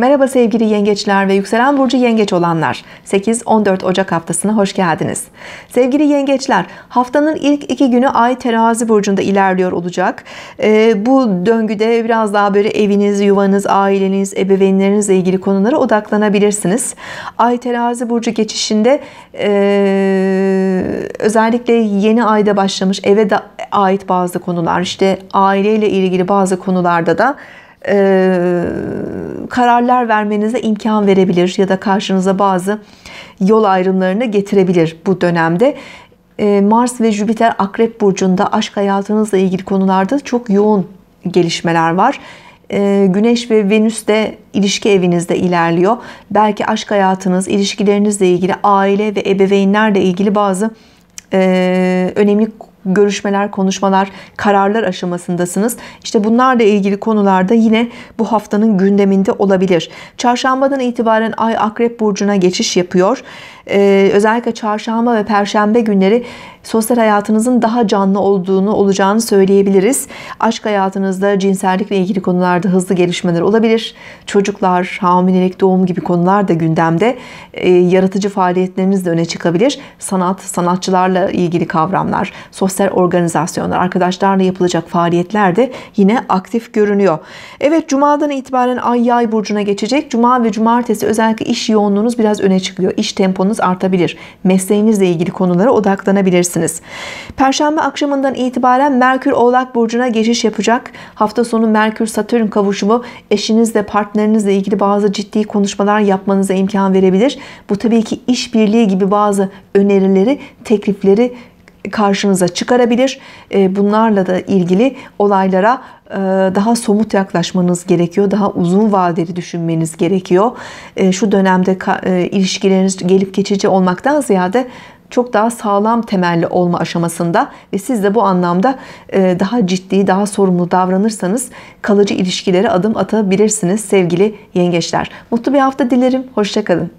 Merhaba sevgili yengeçler ve yükselen burcu yengeç olanlar. 8-14 Ocak haftasına hoş geldiniz. Sevgili yengeçler, haftanın ilk iki günü Ay Terazi burcunda ilerliyor olacak. E, bu döngüde biraz daha böyle eviniz, yuvanız, aileniz, ebeveynlerinizle ilgili konulara odaklanabilirsiniz. Ay Terazi burcu geçişinde e, özellikle yeni ayda başlamış eve de ait bazı konular, işte aileyle ilgili bazı konularda da e, kararlar vermenize imkan verebilir ya da karşınıza bazı yol ayrımlarını getirebilir bu dönemde. E, Mars ve Jüpiter Akrep Burcu'nda aşk hayatınızla ilgili konularda çok yoğun gelişmeler var. E, Güneş ve Venüs de ilişki evinizde ilerliyor. Belki aşk hayatınız, ilişkilerinizle ilgili, aile ve ebeveynlerle ilgili bazı önemli görüşmeler, konuşmalar, kararlar aşamasındasınız. İşte bunlarla ilgili konularda yine bu haftanın gündeminde olabilir. Çarşambadan itibaren Ay Akrep Burcu'na geçiş yapıyor. Ee, özellikle çarşamba ve perşembe günleri sosyal hayatınızın daha canlı olduğunu olacağını söyleyebiliriz. Aşk hayatınızda cinsellikle ilgili konularda hızlı gelişmeler olabilir. Çocuklar, hamilelik, doğum gibi konular da gündemde. Ee, yaratıcı faaliyetleriniz de öne çıkabilir. Sanat, sanatçılarla ilgili kavramlar, sosyal sosyal organizasyonlar, arkadaşlarla yapılacak faaliyetler de yine aktif görünüyor. Evet cumadan itibaren ay yay burcuna geçecek. Cuma ve cumartesi özellikle iş yoğunluğunuz biraz öne çıkıyor. İş temponuz artabilir. Mesleğinizle ilgili konulara odaklanabilirsiniz. Perşembe akşamından itibaren Merkür Oğlak burcuna geçiş yapacak. Hafta sonu Merkür Satürn kavuşumu eşinizle, partnerinizle ilgili bazı ciddi konuşmalar yapmanıza imkan verebilir. Bu tabii ki işbirliği gibi bazı önerileri, teklifleri karşınıza çıkarabilir. E, bunlarla da ilgili olaylara e, daha somut yaklaşmanız gerekiyor. Daha uzun vadeli düşünmeniz gerekiyor. E, şu dönemde ilişkileriniz gelip geçici olmaktan ziyade çok daha sağlam temelli olma aşamasında ve siz de bu anlamda daha ciddi, daha sorumlu davranırsanız kalıcı ilişkilere adım atabilirsiniz sevgili yengeçler. Mutlu bir hafta dilerim. Hoşçakalın.